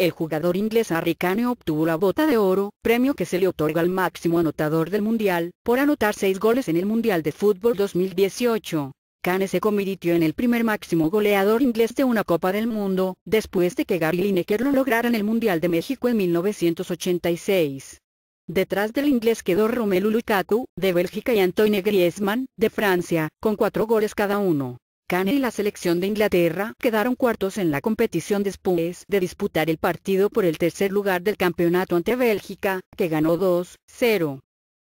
El jugador inglés Harry Kane obtuvo la bota de oro, premio que se le otorga al máximo anotador del Mundial, por anotar seis goles en el Mundial de Fútbol 2018. Kane se convirtió en el primer máximo goleador inglés de una Copa del Mundo, después de que Gary Lineker lo lograra en el Mundial de México en 1986. Detrás del inglés quedó Romelu Lukaku, de Bélgica y Antoine Griezmann, de Francia, con cuatro goles cada uno. Kane y la selección de Inglaterra quedaron cuartos en la competición después de disputar el partido por el tercer lugar del campeonato ante Bélgica, que ganó 2-0.